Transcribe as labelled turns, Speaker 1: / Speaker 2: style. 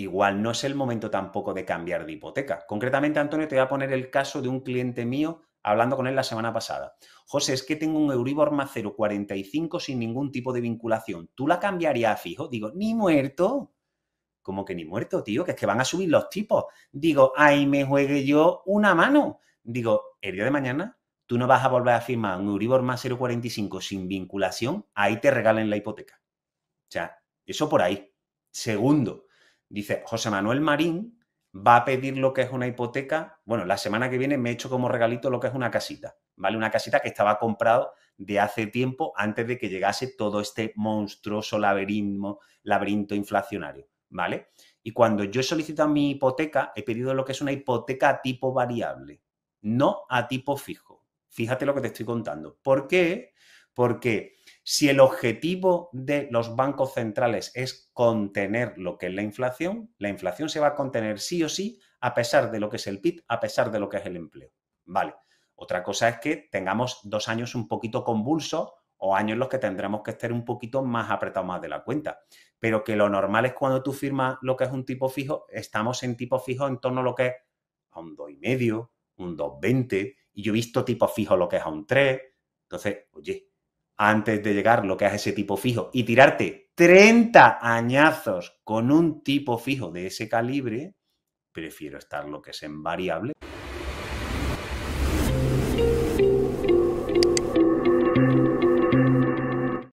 Speaker 1: igual no es el momento tampoco de cambiar de hipoteca. Concretamente, Antonio, te voy a poner el caso de un cliente mío hablando con él la semana pasada. José, es que tengo un Euribor más 0,45 sin ningún tipo de vinculación. ¿Tú la cambiarías a fijo? Digo, ni muerto. Como que ni muerto, tío, que es que van a subir los tipos. Digo, ahí me juegue yo una mano. Digo, el día de mañana tú no vas a volver a firmar un Euribor más 0,45 sin vinculación, ahí te regalen la hipoteca. O sea, eso por ahí. Segundo, Dice, José Manuel Marín va a pedir lo que es una hipoteca. Bueno, la semana que viene me he hecho como regalito lo que es una casita, ¿vale? Una casita que estaba comprado de hace tiempo antes de que llegase todo este monstruoso laberinto, laberinto inflacionario, ¿vale? Y cuando yo he mi hipoteca, he pedido lo que es una hipoteca a tipo variable, no a tipo fijo. Fíjate lo que te estoy contando. ¿Por qué? Porque si el objetivo de los bancos centrales es contener lo que es la inflación, la inflación se va a contener sí o sí a pesar de lo que es el PIB, a pesar de lo que es el empleo. Vale. Otra cosa es que tengamos dos años un poquito convulsos o años en los que tendremos que estar un poquito más apretados más de la cuenta. Pero que lo normal es cuando tú firmas lo que es un tipo fijo, estamos en tipo fijo en torno a lo que es a un 2,5, un 2,20, y yo he visto tipo fijo lo que es a un 3. Entonces, oye, antes de llegar lo que es ese tipo fijo y tirarte 30 añazos con un tipo fijo de ese calibre, prefiero estar lo que es en variable.